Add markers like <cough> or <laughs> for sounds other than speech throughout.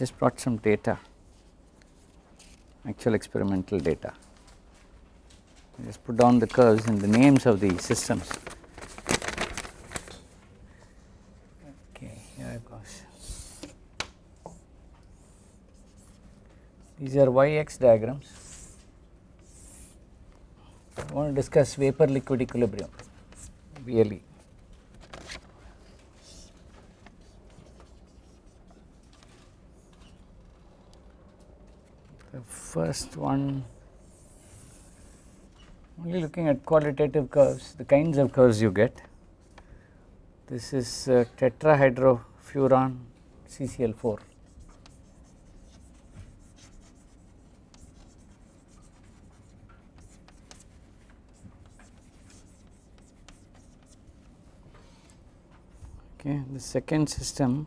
just brought some data, actual experimental data. I just put down the curves and the names of the systems. Okay, here it goes. These are y-x diagrams. I want to discuss vapor liquid equilibrium, VLE. The first one only looking at qualitative curves, the kinds of curves you get. This is uh, tetrahydrofuran CCl4. Okay, the second system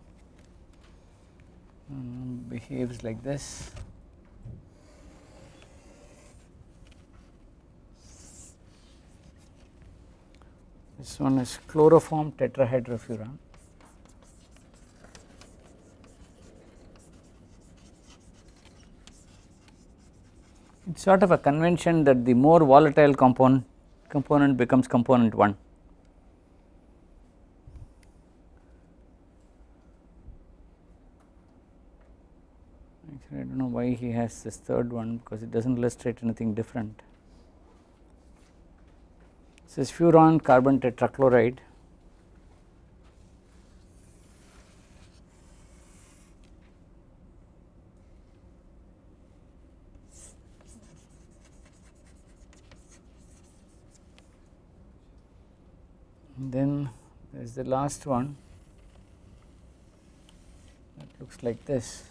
um, behaves like this. This one is chloroform tetrahydrofuran. It is sort of a convention that the more volatile component component becomes component 1. Actually, I do not know why he has this third one because it does not illustrate anything different. This is furan carbon tetrachloride. then there is the last one that looks like this.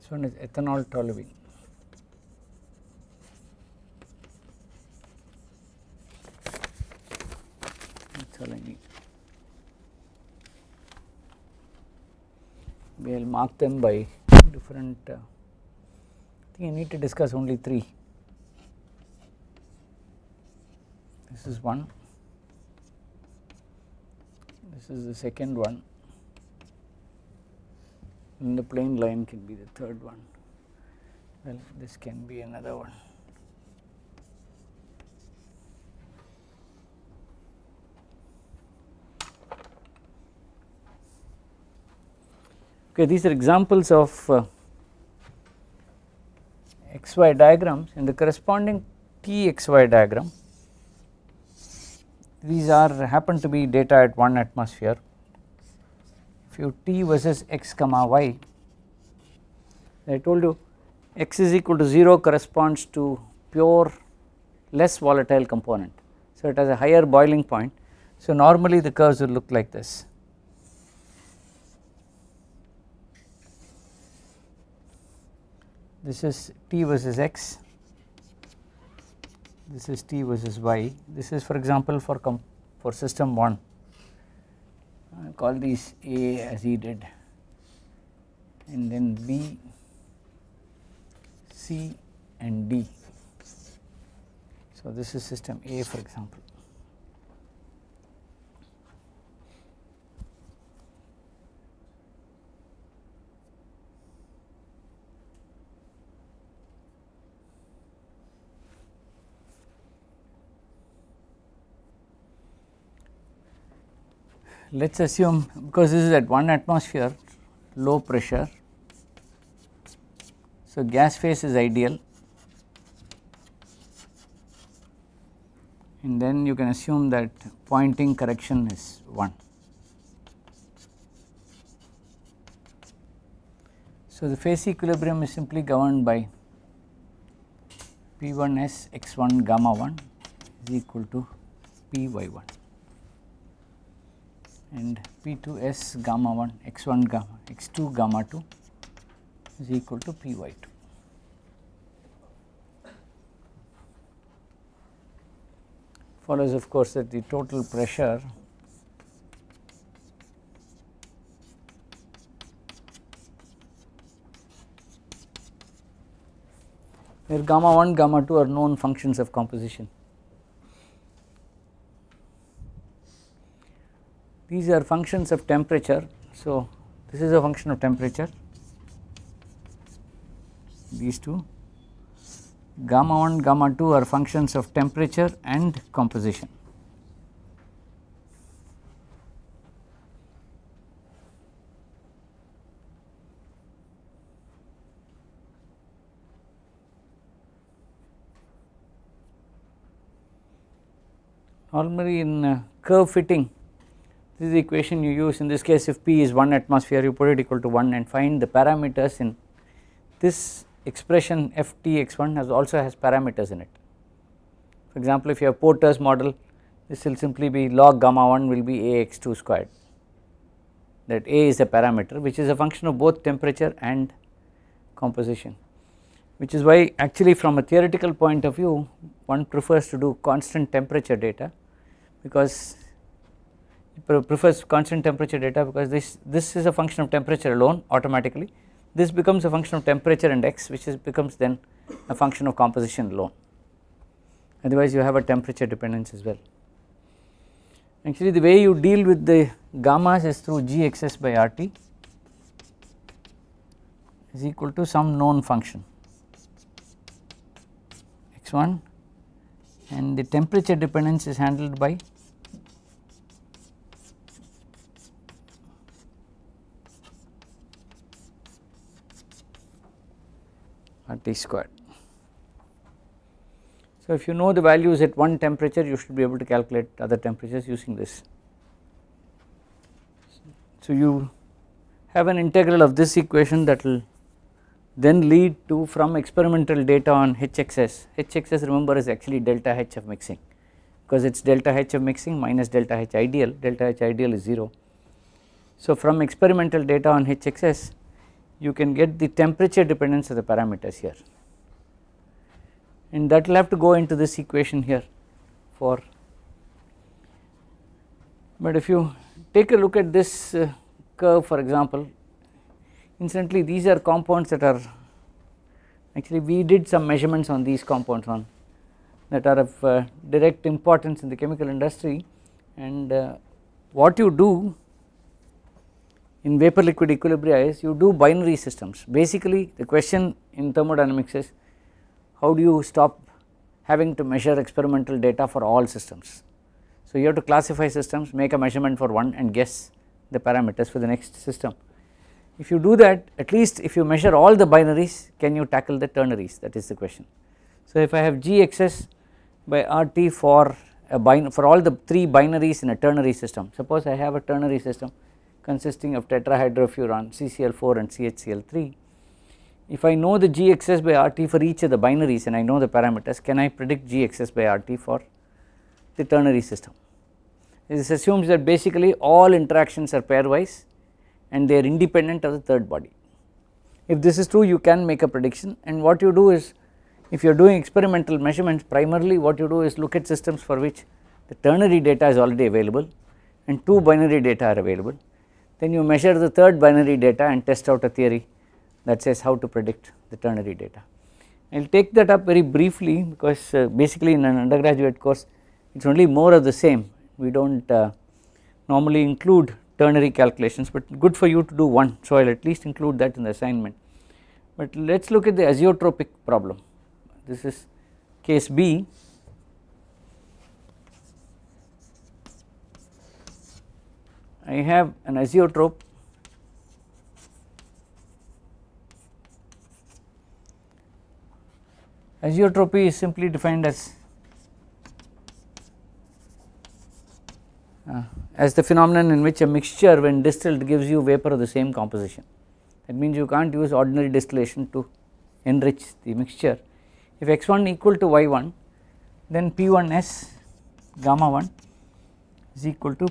This one is ethanol toluene. telling me. We will mark them by different, uh, I think I need to discuss only 3. This is one, this is the second one and the plane line can be the third one, well this can be another one. Okay, these are examples of uh, xy diagrams and the corresponding txy diagram. These are happen to be data at 1 atmosphere. If you t versus x comma y, I told you x is equal to 0 corresponds to pure less volatile component. So, it has a higher boiling point. So, normally the curves will look like this. this is t versus x, this is t versus y, this is for example for for system 1, I call these A as he did and then B, C and D. So, this is system A for example. let us assume because this is at 1 atmosphere low pressure. So, gas phase is ideal and then you can assume that pointing correction is 1. So, the phase equilibrium is simply governed by P1S x1 gamma 1 is equal to Py1 and P2S gamma 1 x1 gamma x2 gamma 2 is equal to Py2. Follows of course that the total pressure where gamma 1 gamma 2 are known functions of composition these are functions of temperature. So, this is a function of temperature these two gamma 1 gamma 2 are functions of temperature and composition. Normally in uh, curve fitting this is the equation you use in this case if P is 1 atmosphere you put it equal to 1 and find the parameters in this expression FTX1 has also has parameters in it. For example, if you have Porter's model this will simply be log gamma 1 will be AX2 squared that A is a parameter which is a function of both temperature and composition which is why actually from a theoretical point of view one prefers to do constant temperature data because prefers constant temperature data because this this is a function of temperature alone automatically this becomes a function of temperature and x which is becomes then a function of composition alone otherwise you have a temperature dependence as well. Actually the way you deal with the gammas is through gxs by RT is equal to some known function x1 and the temperature dependence is handled by T squared. So, if you know the values at one temperature you should be able to calculate other temperatures using this. So, you have an integral of this equation that will then lead to from experimental data on HXS, HXS remember is actually delta H of mixing because it is delta H of mixing minus delta H ideal, delta H ideal is 0. So, from experimental data on HXS you can get the temperature dependence of the parameters here and that will have to go into this equation here for but if you take a look at this uh, curve for example incidentally these are compounds that are actually we did some measurements on these compounds on that are of uh, direct importance in the chemical industry and uh, what you do in vapor liquid equilibria is you do binary systems. Basically the question in thermodynamics is how do you stop having to measure experimental data for all systems. So, you have to classify systems, make a measurement for one and guess the parameters for the next system. If you do that at least if you measure all the binaries can you tackle the ternaries that is the question. So, if I have GXS by RT for a bin for all the 3 binaries in a ternary system, suppose I have a ternary system consisting of tetrahydrofuran CCl4 and CHCl3. If I know the GXS by RT for each of the binaries and I know the parameters, can I predict GXS by RT for the ternary system? This assumes that basically all interactions are pairwise and they are independent of the third body. If this is true, you can make a prediction and what you do is if you are doing experimental measurements primarily what you do is look at systems for which the ternary data is already available and two binary data are available then you measure the third binary data and test out a theory that says how to predict the ternary data. I will take that up very briefly because uh, basically in an undergraduate course it is only more of the same. We do not uh, normally include ternary calculations but good for you to do one. So, I will at least include that in the assignment. But let us look at the azeotropic problem. This is case B I have an azeotrope azeotropy is simply defined as uh, as the phenomenon in which a mixture when distilled gives you vapor of the same composition that means you can't use ordinary distillation to enrich the mixture if x1 equal to y1 then p1s gamma 1 is equal to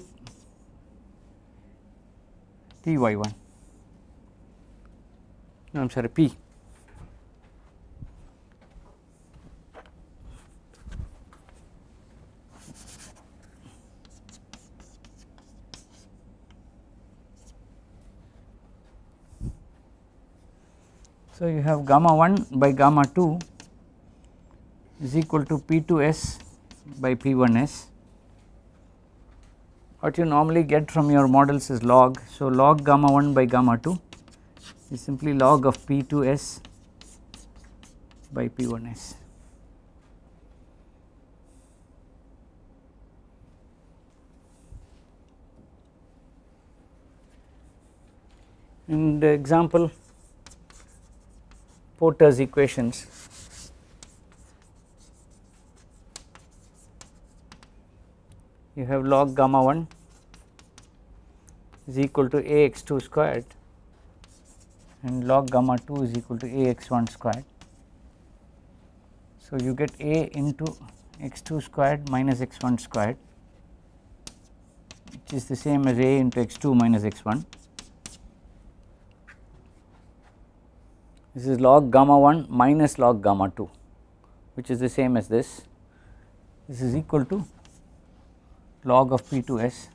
P y 1 no I am sorry P So, you have gamma 1 by gamma 2 is equal to P 2 s by P 1 s what you normally get from your models is log. So, log gamma 1 by gamma 2 is simply log of P2s by P1s. In the example Porter's equations, you have log gamma 1 is equal to a x 2 squared and log gamma 2 is equal to a x 1 squared. So, you get a into x 2 squared minus x 1 squared which is the same as a into x 2 minus x 1. This is log gamma 1 minus log gamma 2 which is the same as this. This is equal to log of P 2 s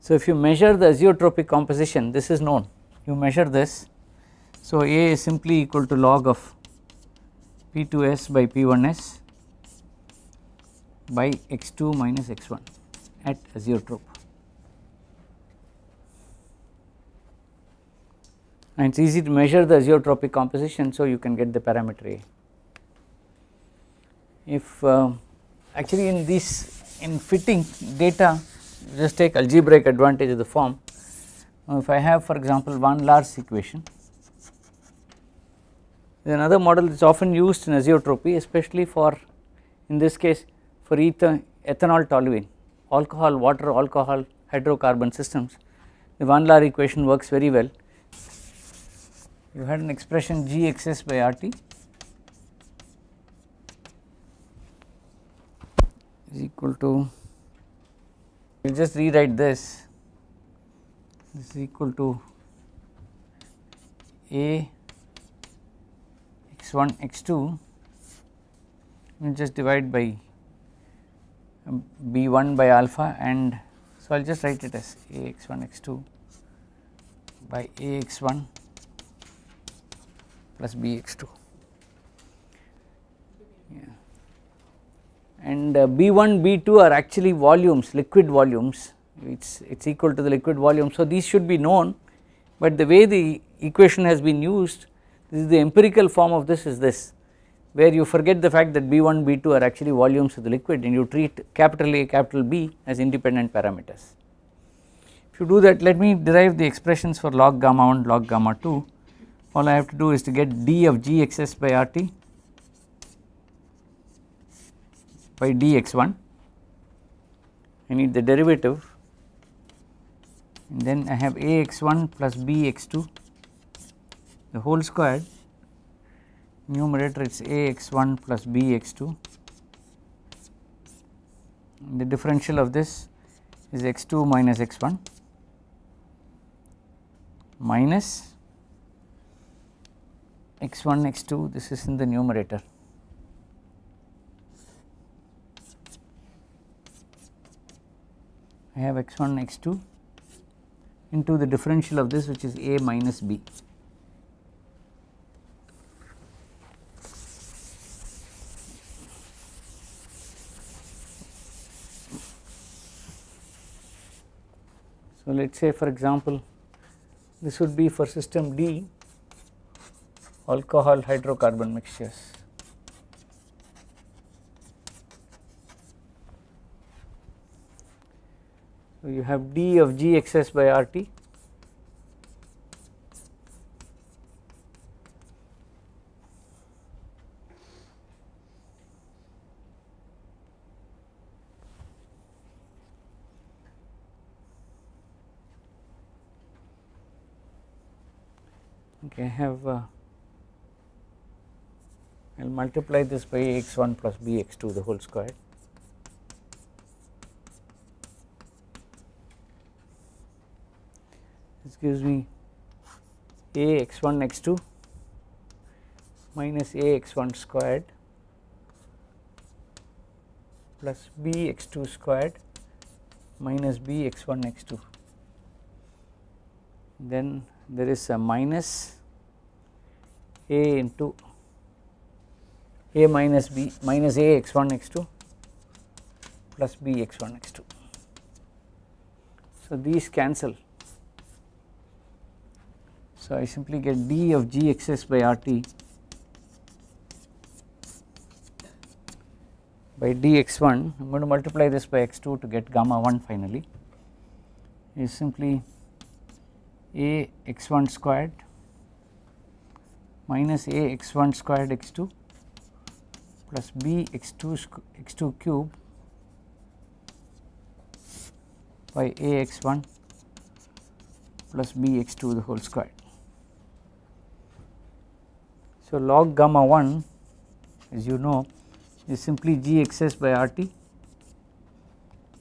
So, if you measure the azeotropic composition this is known you measure this. So, A is simply equal to log of P2S by P1S by x2 minus x1 at azeotrope and it is easy to measure the azeotropic composition. So, you can get the parameter A. If uh, actually in these in fitting data just take algebraic advantage of the form. Now, if I have for example one large equation another model that's often used in azeotropy especially for in this case for ether, ethanol toluene alcohol water alcohol hydrocarbon systems the Van Laar equation works very well you had an expression gxs by rt is equal to we will just rewrite this this is equal to a x 1 x 2 and just divide by um, b 1 by alpha and so I will just write it as a x 1 x 2 by a x 1 plus b x 2 yeah and B1, uh, B2 are actually volumes, liquid volumes, it is it's equal to the liquid volume. So, these should be known, but the way the equation has been used, this is the empirical form of this is this, where you forget the fact that B1, B2 are actually volumes of the liquid and you treat capital A, capital B as independent parameters. If you do that, let me derive the expressions for log gamma 1, log gamma 2. All I have to do is to get d of g excess by RT by dx1 I need the derivative and then I have ax1 plus bx2 the whole square numerator is ax1 plus bx2 and the differential of this is x2 minus x1 minus x1 x2 this is in the numerator I have x 1 x 2 into the differential of this which is a minus b. So, let us say for example, this would be for system D alcohol hydrocarbon mixtures. you have d of g excess by r t okay, I have uh, I will multiply this by x 1 plus b x 2 the whole square. gives me a x 1 x 2 minus a x 1 squared plus b x 2 squared minus b x 1 x 2. Then there is a minus a into a minus b minus a x 1 x 2 plus b x 1 x 2. So, these cancel so, I simply get d of g excess by r t by dx1 I am going to multiply this by x2 to get gamma 1 finally is simply a x1 squared minus a x1 squared x2 plus b x2 x2 cube by a x1 plus b x2 the whole squared. So, log gamma 1 as you know is simply g xs by r t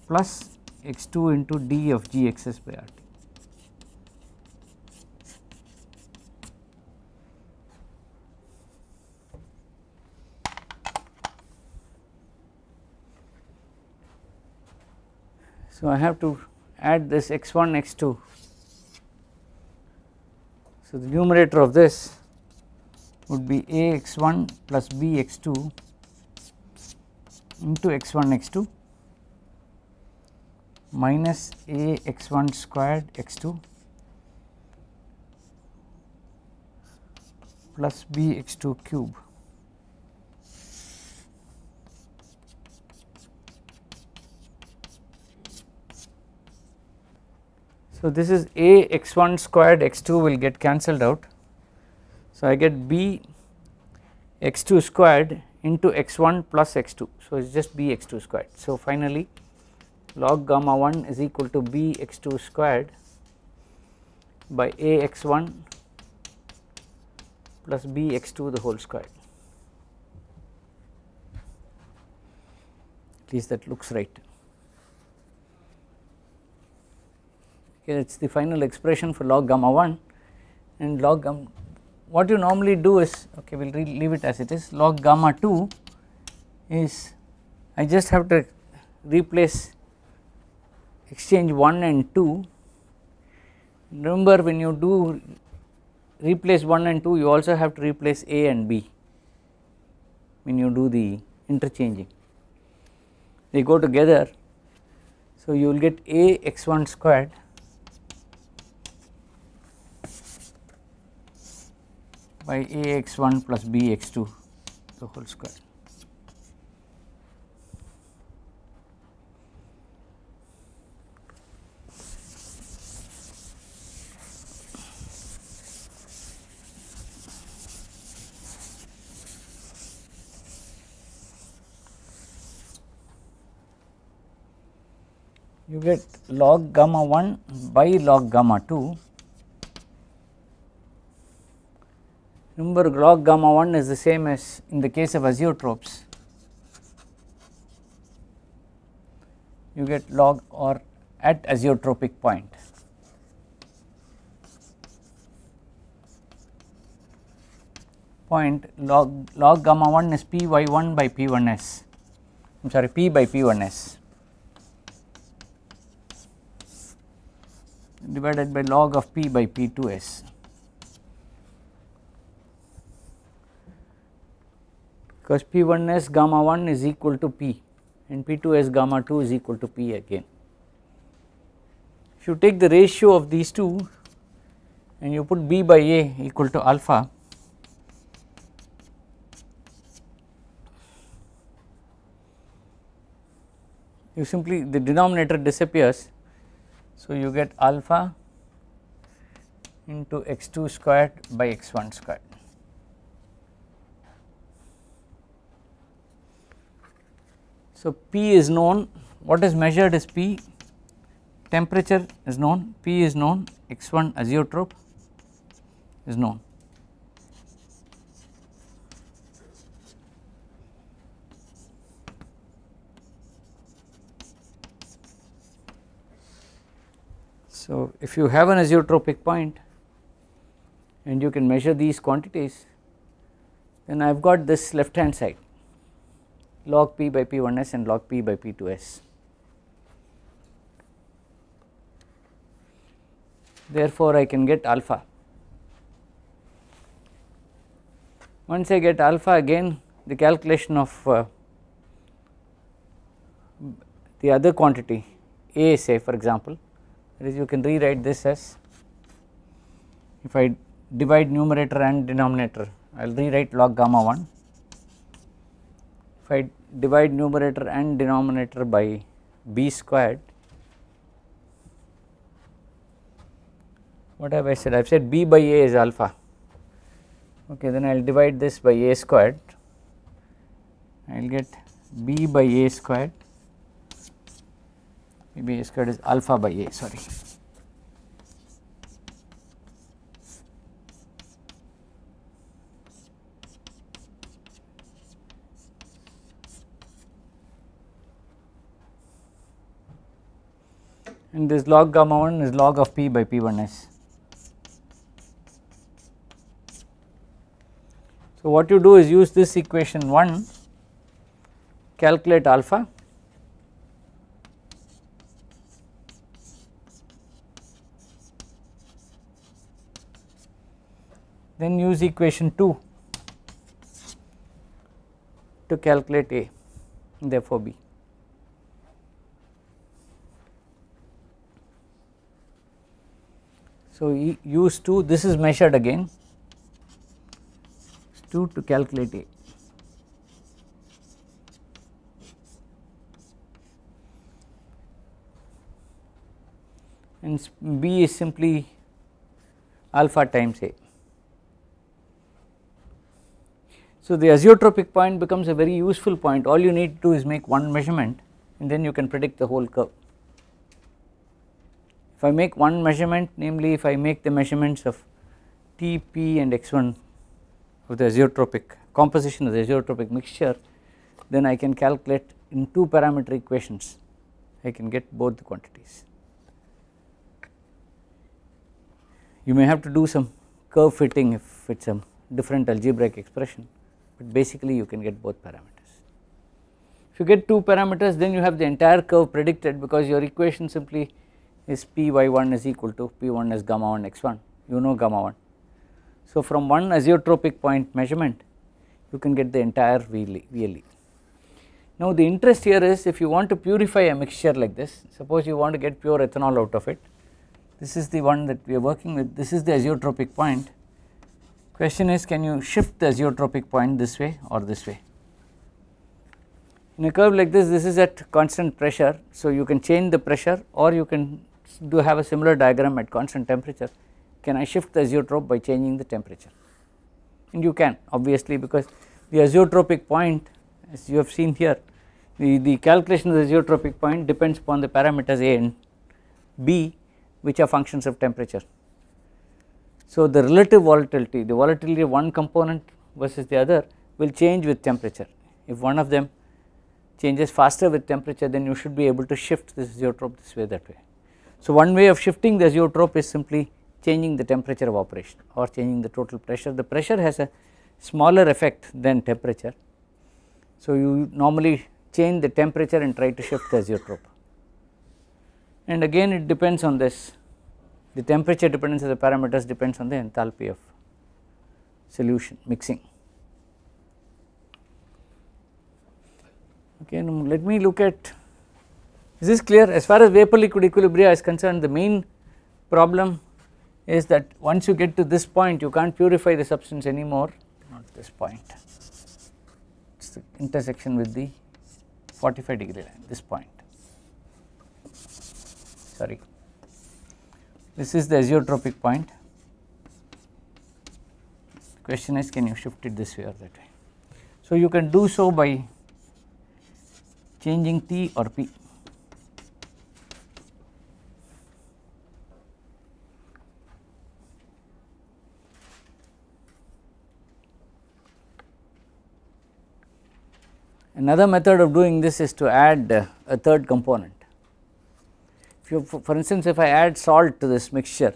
plus x 2 into d of g xs by r t. So, I have to add this x 1 x 2. So, the numerator of this would be A x 1 plus B x 2 into x 1 x 2 minus A x 1 squared x 2 plus B x 2 cube. So, this is A x 1 squared x 2 will get cancelled out so, I get B x 2 squared into x 1 plus x 2. So, it is just B x 2 squared. So, finally, log gamma 1 is equal to B x 2 squared by A x 1 plus B x 2 the whole squared. At least that looks right. Okay, it's the final expression for log gamma 1 and log gamma what you normally do is okay we will leave it as it is log gamma 2 is I just have to replace exchange 1 and 2. Remember when you do replace 1 and 2 you also have to replace A and B when you do the interchanging they go together. So, you will get A x 1 squared by a x 1 plus b x 2 the whole square. you get log gamma 1 by log gamma 2 remember log gamma 1 is the same as in the case of azeotropes you get log or at azeotropic point. Point log, log gamma 1 is p y 1 by p 1 s I am sorry p by p 1 s divided by log of p by p 2 s. because P1s gamma 1 is equal to P and P2s gamma 2 is equal to P again. If you take the ratio of these two and you put B by A equal to alpha, you simply the denominator disappears. So, you get alpha into x 2 squared by x 1 squared. So, P is known, what is measured is P, temperature is known, P is known, X1 azeotrope is known. So, if you have an azeotropic point and you can measure these quantities, then I have got this left hand side log p by p1s and log p by p2s. Therefore, I can get alpha. Once I get alpha again the calculation of uh, the other quantity A say for example, that is you can rewrite this as if I divide numerator and denominator I will rewrite log gamma 1 if I divide numerator and denominator by b squared what have I said I have said b by a is alpha okay then I will divide this by a squared I will get b by a squared Maybe a squared is alpha by a sorry and this log gamma 1 is log of p by p 1 s. So, what you do is use this equation 1 calculate alpha then use equation 2 to calculate A therefore B. So, use 2 this is measured again 2 to calculate A. And B is simply alpha times A. So, the azeotropic point becomes a very useful point all you need to do is make one measurement and then you can predict the whole curve. I make one measurement namely if I make the measurements of T, P and X1 of the azeotropic composition of the azeotropic mixture then I can calculate in two parameter equations I can get both the quantities. You may have to do some curve fitting if it is a different algebraic expression but basically you can get both parameters. If you get two parameters then you have the entire curve predicted because your equation simply is p y 1 is equal to p 1 is gamma 1 x 1 you know gamma 1. So, from one azeotropic point measurement you can get the entire VLE. Now, the interest here is if you want to purify a mixture like this suppose you want to get pure ethanol out of it this is the one that we are working with this is the azeotropic point question is can you shift the azeotropic point this way or this way. In a curve like this this is at constant pressure so you can change the pressure or you can do have a similar diagram at constant temperature, can I shift the azeotrope by changing the temperature? And you can obviously because the azeotropic point as you have seen here, the, the calculation of the azeotropic point depends upon the parameters A and B which are functions of temperature. So, the relative volatility, the volatility of one component versus the other will change with temperature. If one of them changes faster with temperature then you should be able to shift this zeotrope this way that way. So, one way of shifting the azeotrope is simply changing the temperature of operation or changing the total pressure. The pressure has a smaller effect than temperature. So, you normally change the temperature and try to shift the azeotrope and again it depends on this the temperature dependence of the parameters depends on the enthalpy of solution mixing. Okay, now let me look at is this clear? As far as vapor liquid equilibria is concerned, the main problem is that once you get to this point, you can't purify the substance anymore, not this point, it is the intersection with the 45 degree line, this point, sorry. This is the azeotropic point. Question is, can you shift it this way or that way? So, you can do so by changing T or P. Another method of doing this is to add uh, a third component. If you for instance, if I add salt to this mixture,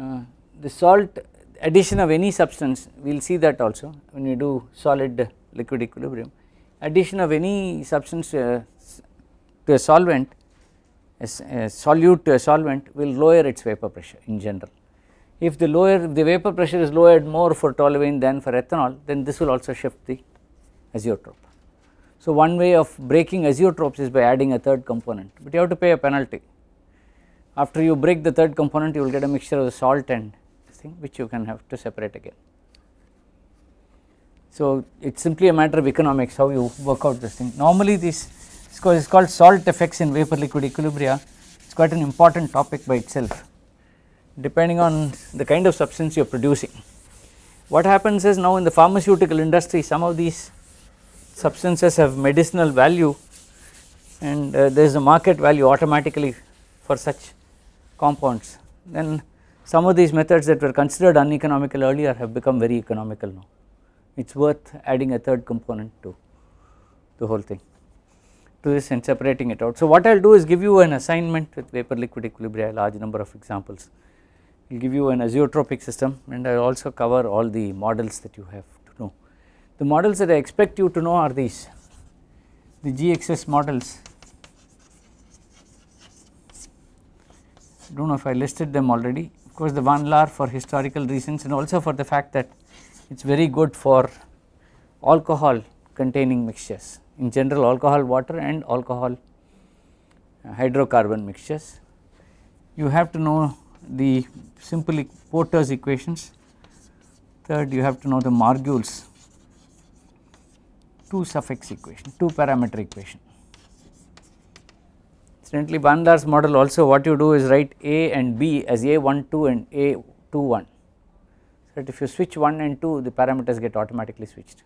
uh, the salt addition of any substance we will see that also when we do solid liquid equilibrium addition of any substance uh, to a solvent a, a solute to a solvent will lower its vapor pressure in general if the lower the vapor pressure is lowered more for toluene than for ethanol then this will also shift the azeotrope. So, one way of breaking azeotropes is by adding a third component, but you have to pay a penalty. After you break the third component, you will get a mixture of the salt and thing which you can have to separate again. So, it is simply a matter of economics how you work out this thing. Normally, this is called salt effects in vapor liquid equilibria, it is quite an important topic by itself depending on the kind of substance you are producing. What happens is now in the pharmaceutical industry some of these substances have medicinal value and uh, there is a market value automatically for such compounds then some of these methods that were considered uneconomical earlier have become very economical now it is worth adding a third component to the whole thing to this and separating it out. So what I will do is give you an assignment with vapor liquid equilibria large number of examples, I will give you an azeotropic system and I will also cover all the models that you have the models that I expect you to know are these the GXS models. I do not know if I listed them already of course the Van Laar for historical reasons and also for the fact that it is very good for alcohol containing mixtures in general alcohol water and alcohol uh, hydrocarbon mixtures. You have to know the simple Porter's equations, third you have to know the Margules 2 suffix equation, 2 parameter equation. Incidentally, Van Lars model also what you do is write A and B as A12 and A21. So, that if you switch 1 and 2 the parameters get automatically switched.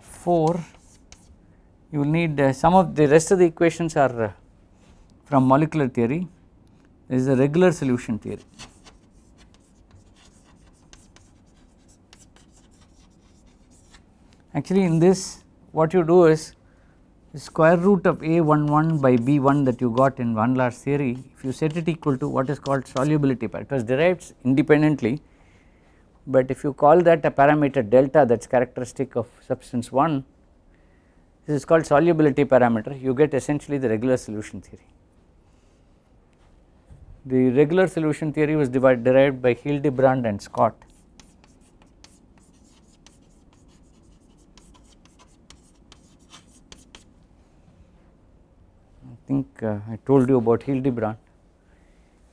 4 you will need uh, some of the rest of the equations are uh, from molecular theory, This is a regular solution theory. Actually, in this what you do is square root of a 1 1 by b 1 that you got in one large theory if you set it equal to what is called solubility it was derived independently but if you call that a parameter delta that is characteristic of substance 1 this is called solubility parameter you get essentially the regular solution theory. The regular solution theory was derived by Hildebrand and Scott think uh, I told you about Hildebrand.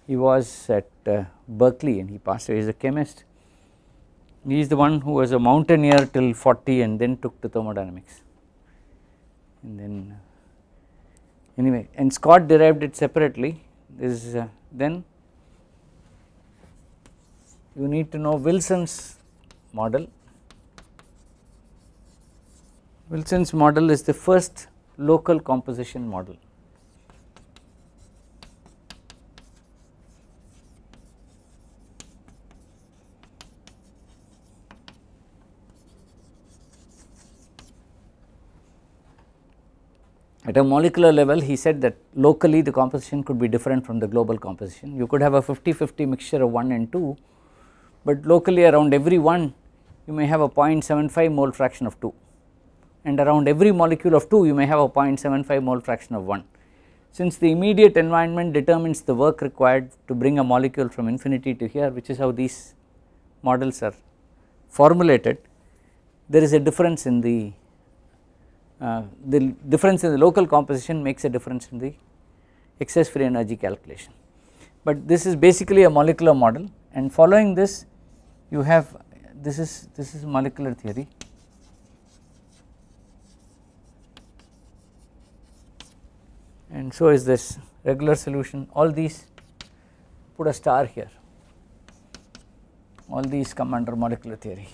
He was at uh, Berkeley and he passed away, he is a chemist. He is the one who was a mountaineer till 40 and then took to thermodynamics. And then uh, anyway and Scott derived it separately is uh, then you need to know Wilson's model. Wilson's model is the first local composition model. the molecular level he said that locally the composition could be different from the global composition. You could have a 50-50 mixture of 1 and 2, but locally around every 1 you may have a 0.75 mole fraction of 2 and around every molecule of 2 you may have a 0.75 mole fraction of 1. Since the immediate environment determines the work required to bring a molecule from infinity to here which is how these models are formulated, there is a difference in the uh, the difference in the local composition makes a difference in the excess free energy calculation. But this is basically a molecular model and following this you have this is this is molecular theory. and so is this regular solution all these put a star here all these come under molecular theory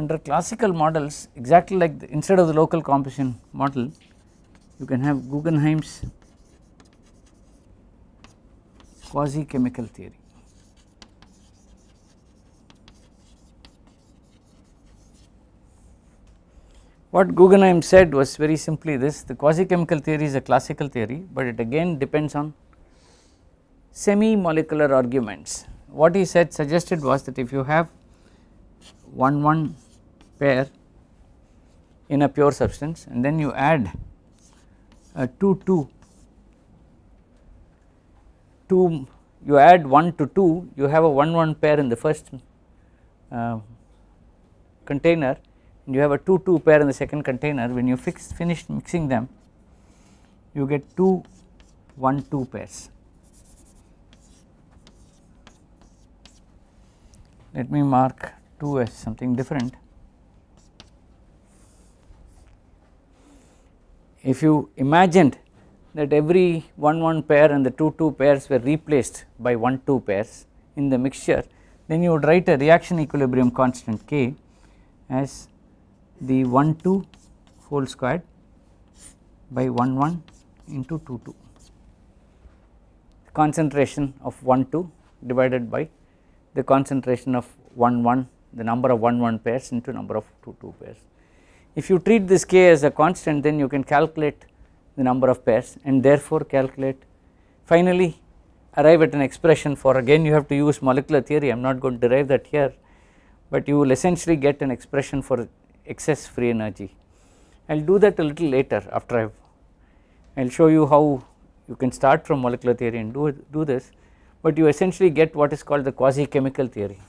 under classical models exactly like the, instead of the local composition model you can have Guggenheim's quasi chemical theory. What Guggenheim said was very simply this the quasi chemical theory is a classical theory, but it again depends on semi molecular arguments. What he said suggested was that if you have 1 1 pair in a pure substance and then you add 2 2 2 you add 1 to 2 you have a 1 1 pair in the first uh, container you have a 2 2 pair in the second container when you fix finish mixing them you get 2 1 2 pairs. Let me mark 2 as something different if you imagined that every 1 1 pair and the 2 2 pairs were replaced by 1 2 pairs in the mixture, then you would write a reaction equilibrium constant K as the 1 2 whole squared by 1 1 into 2 2 concentration of 1 2 divided by the concentration of 1 1 the number of 1 1 pairs into number of 2 2 pairs. If you treat this k as a constant then you can calculate the number of pairs and therefore calculate finally arrive at an expression for again you have to use molecular theory I am not going to derive that here but you will essentially get an expression for excess free energy. I will do that a little later after I have I will show you how you can start from molecular theory and do, do this but you essentially get what is called the quasi chemical theory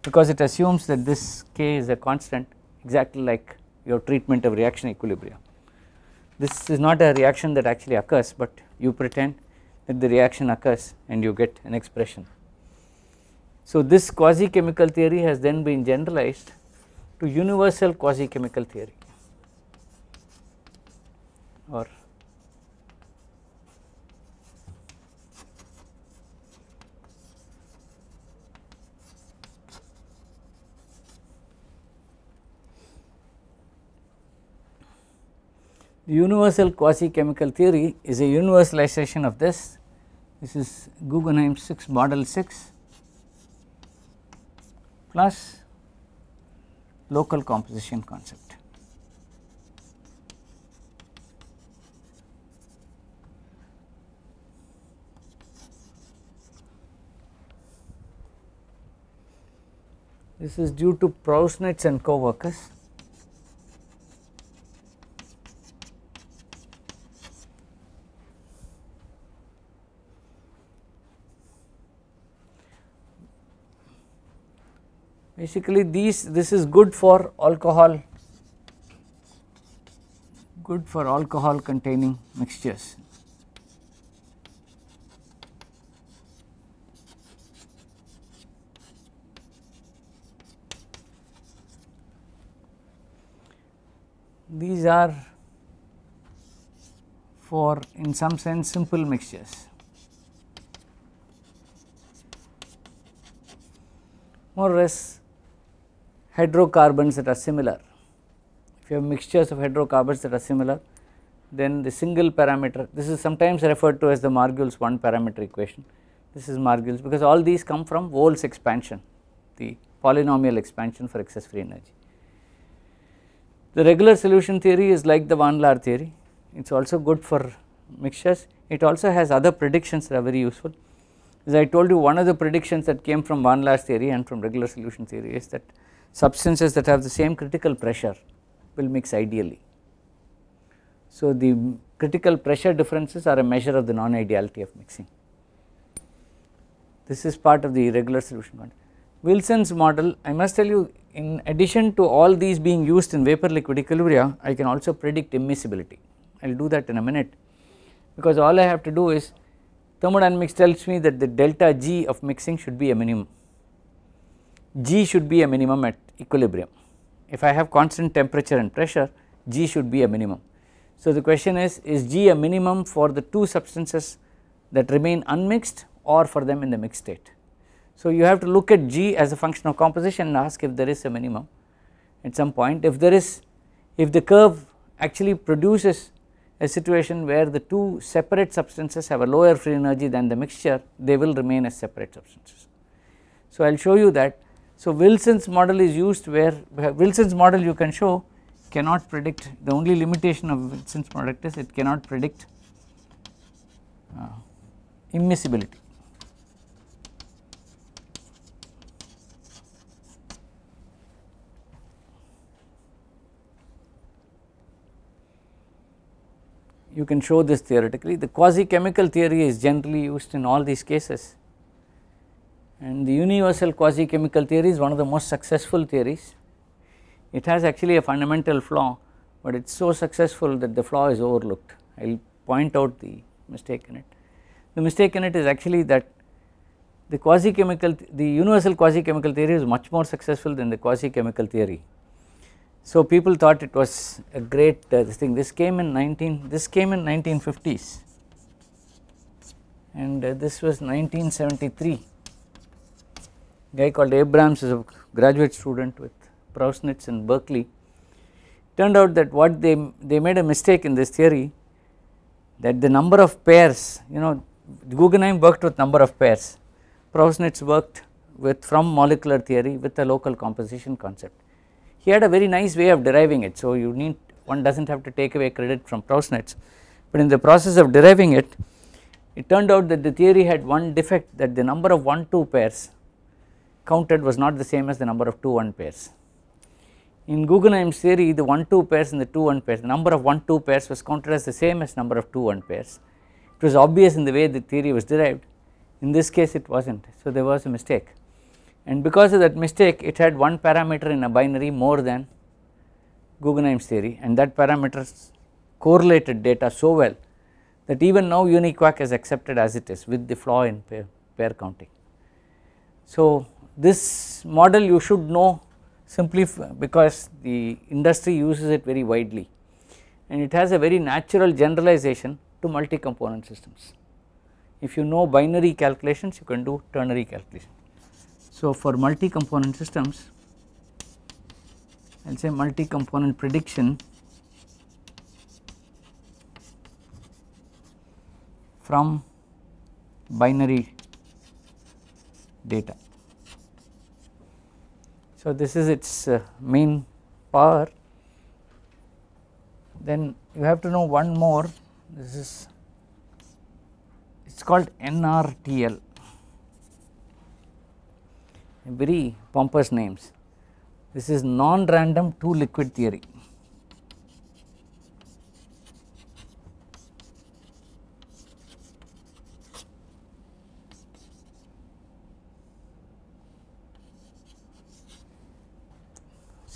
because it assumes that this k is a constant exactly like your treatment of reaction equilibrium. This is not a reaction that actually occurs, but you pretend that the reaction occurs and you get an expression. So, this quasi chemical theory has then been generalized to universal quasi chemical theory or The universal quasi-chemical theory is a universalization of this. This is Guggenheim 6 model 6 plus local composition concept. This is due to Prousnitz and co-workers. basically these this is good for alcohol good for alcohol containing mixtures. These are for in some sense simple mixtures. More or less hydrocarbons that are similar. If you have mixtures of hydrocarbons that are similar, then the single parameter, this is sometimes referred to as the Margulis one parameter equation. This is Margulis because all these come from Wohl's expansion, the polynomial expansion for excess free energy. The regular solution theory is like the Van Laar theory, it is also good for mixtures. It also has other predictions that are very useful. As I told you, one of the predictions that came from Van Laar's theory and from regular solution theory is that substances that have the same critical pressure will mix ideally. So, the critical pressure differences are a measure of the non-ideality of mixing. This is part of the irregular solution model. Wilson's model I must tell you in addition to all these being used in vapor liquid equilibria I can also predict immiscibility. I will do that in a minute because all I have to do is thermodynamics tells me that the delta G of mixing should be a minimum. G should be a minimum at equilibrium. If I have constant temperature and pressure G should be a minimum. So, the question is is G a minimum for the two substances that remain unmixed or for them in the mixed state. So, you have to look at G as a function of composition and ask if there is a minimum at some point if there is if the curve actually produces a situation where the two separate substances have a lower free energy than the mixture they will remain as separate substances. So, I will show you that so, Wilson's model is used where Wilson's model you can show cannot predict the only limitation of Wilson's model is it cannot predict uh, immiscibility. You can show this theoretically the quasi chemical theory is generally used in all these cases and the universal quasi chemical theory is one of the most successful theories. It has actually a fundamental flaw, but it is so successful that the flaw is overlooked. I will point out the mistake in it. The mistake in it is actually that the quasi chemical, the universal quasi chemical theory is much more successful than the quasi chemical theory. So, people thought it was a great uh, this thing. This came in 19, this came in 1950s and uh, this was 1973 guy called Abrams is a graduate student with Prausnitz in Berkeley. Turned out that what they, they made a mistake in this theory that the number of pairs, you know Guggenheim worked with number of pairs, Prausnitz worked with from molecular theory with a local composition concept. He had a very nice way of deriving it, so you need one does not have to take away credit from Prausnitz, but in the process of deriving it, it turned out that the theory had one defect that the number of 1 2 pairs counted was not the same as the number of 2 1 pairs. In Guggenheim's theory the 1 2 pairs and the 2 1 pairs the number of 1 2 pairs was counted as the same as number of 2 1 pairs. It was obvious in the way the theory was derived in this case it was not. So, there was a mistake and because of that mistake it had one parameter in a binary more than Guggenheim's theory and that parameter correlated data so well that even now uniquac is accepted as it is with the flaw in pair, pair counting. So, this model you should know simply because the industry uses it very widely and it has a very natural generalization to multi component systems. If you know binary calculations you can do ternary calculation. So, for multi component systems I will say multi component prediction from binary data. So, this is its uh, mean power then you have to know one more this is it is called NRTL very pompous names this is non random two liquid theory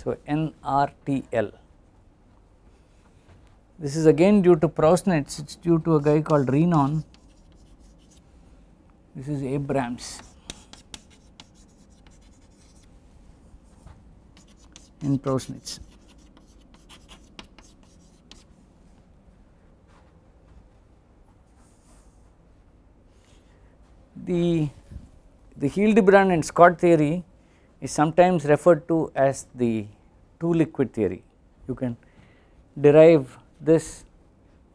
So, NRTL. This is again due to Prosnitz. it is due to a guy called Renon. This is Abrams. in Prosnitz. The, the Hildebrand and Scott theory is sometimes referred to as the two liquid theory. You can derive this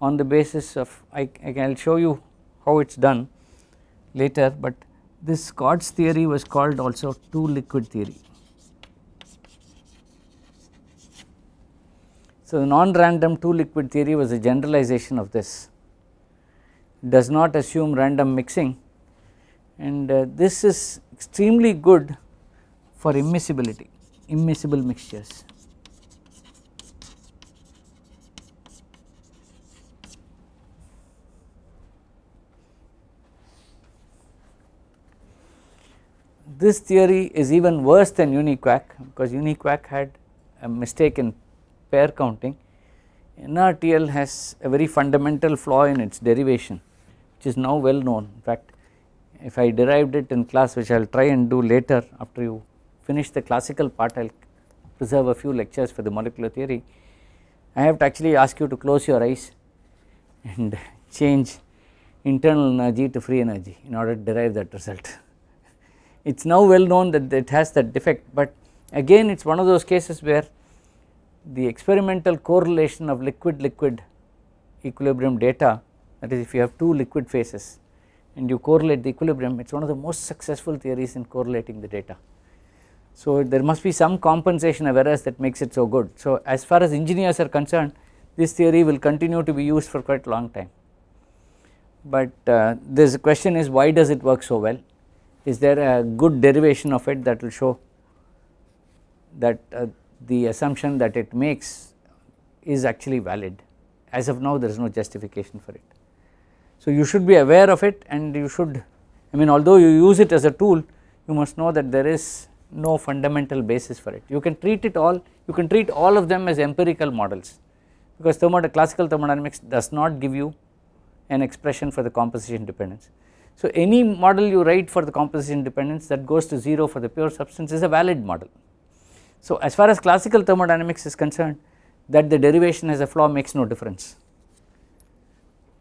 on the basis of I, I will show you how it is done later, but this Scott's theory was called also two liquid theory. So, the non-random two liquid theory was a generalization of this, does not assume random mixing and uh, this is extremely good for immiscibility, immiscible mixtures. this theory is even worse than UniQuack because UniQuack had a mistake in pair counting. NRTL has a very fundamental flaw in its derivation which is now well known. In fact, if I derived it in class which I will try and do later after you finish the classical part I will preserve a few lectures for the molecular theory. I have to actually ask you to close your eyes and <laughs> change internal energy to free energy in order to derive that result it is now well known that it has that defect, but again it is one of those cases where the experimental correlation of liquid liquid equilibrium data that is if you have two liquid phases and you correlate the equilibrium it is one of the most successful theories in correlating the data. So, there must be some compensation of errors that makes it so good. So, as far as engineers are concerned this theory will continue to be used for quite a long time, but uh, this question is why does it work so well is there a good derivation of it that will show that uh, the assumption that it makes is actually valid as of now there is no justification for it. So, you should be aware of it and you should I mean although you use it as a tool you must know that there is no fundamental basis for it. You can treat it all you can treat all of them as empirical models because thermod classical thermodynamics does not give you an expression for the composition dependence. So, any model you write for the composition dependence that goes to 0 for the pure substance is a valid model. So, as far as classical thermodynamics is concerned that the derivation has a flaw makes no difference.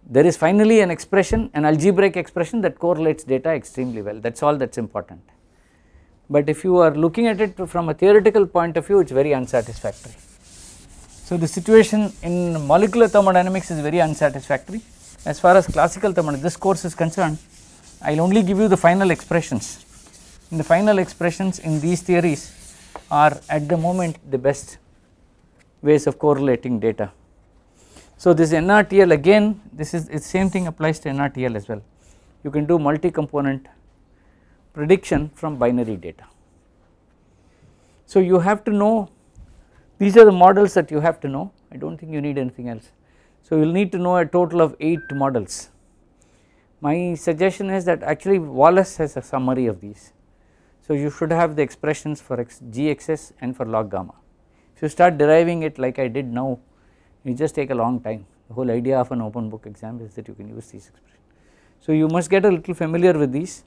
There is finally an expression an algebraic expression that correlates data extremely well that is all that is important. But if you are looking at it from a theoretical point of view it is very unsatisfactory. So, the situation in molecular thermodynamics is very unsatisfactory as far as classical thermodynamics this course is concerned I will only give you the final expressions. In the final expressions in these theories are at the moment the best ways of correlating data. So, this NRTL again this is the same thing applies to NRTL as well. You can do multi component prediction from binary data. So, you have to know these are the models that you have to know I do not think you need anything else. So, you will need to know a total of 8 models. My suggestion is that actually Wallace has a summary of these. So, you should have the expressions for GXS and for log gamma. If you start deriving it like I did now, you just take a long time. The whole idea of an open book exam is that you can use these expressions. So, you must get a little familiar with these